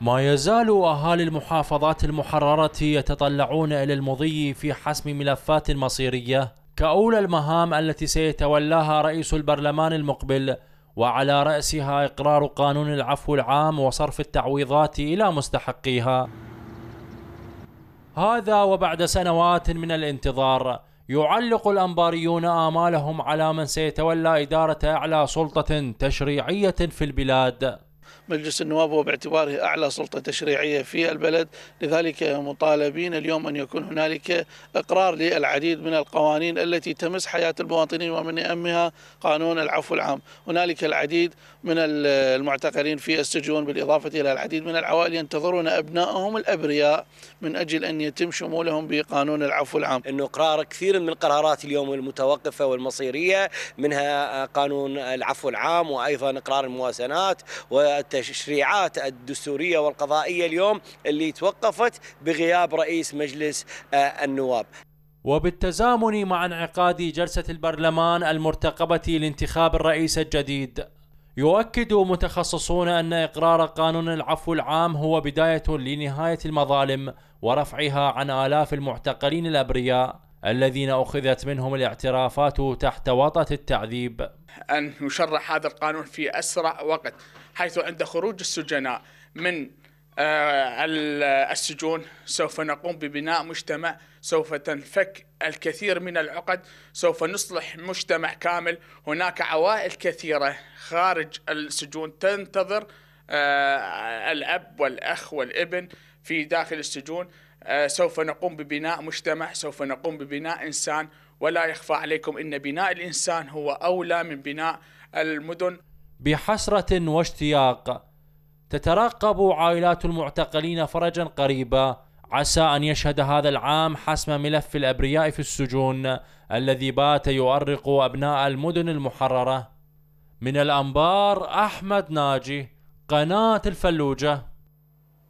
ما يزال أهالي المحافظات المحررة يتطلعون إلى المضي في حسم ملفات مصيرية كأولى المهام التي سيتولاها رئيس البرلمان المقبل وعلى رأسها إقرار قانون العفو العام وصرف التعويضات إلى مستحقيها هذا وبعد سنوات من الانتظار يعلق الأنباريون آمالهم على من سيتولى إدارة أعلى سلطة تشريعية في البلاد مجلس النواب هو باعتباره أعلى سلطة تشريعية في البلد لذلك مطالبين اليوم أن يكون هنالك إقرار للعديد من القوانين التي تمس حياة المواطنين ومن أهمها قانون العفو العام هنالك العديد من المعتقلين في السجون بالإضافة إلى العديد من العوائل ينتظرون أبنائهم الأبرياء من أجل أن يتم شمولهم بقانون العفو العام أنه قرار كثير من القرارات اليوم المتوقفة والمصيرية منها قانون العفو العام وأيضا إقرار الموازنات و التشريعات الدستورية والقضائية اليوم اللي توقفت بغياب رئيس مجلس آه، النواب وبالتزامن مع انعقاد جلسة البرلمان المرتقبة لانتخاب الرئيس الجديد يؤكد متخصصون أن إقرار قانون العفو العام هو بداية لنهاية المظالم ورفعها عن آلاف المعتقلين الأبرياء الذين أخذت منهم الاعترافات تحت وطأة التعذيب أن يشرع هذا القانون في أسرع وقت حيث عند خروج السجناء من آه، السجون سوف نقوم ببناء مجتمع سوف تنفك الكثير من العقد سوف نصلح مجتمع كامل هناك عوائل كثيرة خارج السجون تنتظر آه، الأب والأخ والابن في داخل السجون آه، سوف نقوم ببناء مجتمع سوف نقوم ببناء إنسان ولا يخفى عليكم أن بناء الإنسان هو أولى من بناء المدن بحسرة واشتياق تترقب عائلات المعتقلين فرجا قريبا عسى أن يشهد هذا العام حسم ملف الأبرياء في السجون الذي بات يؤرق أبناء المدن المحررة من الأنبار أحمد ناجي قناة الفلوجة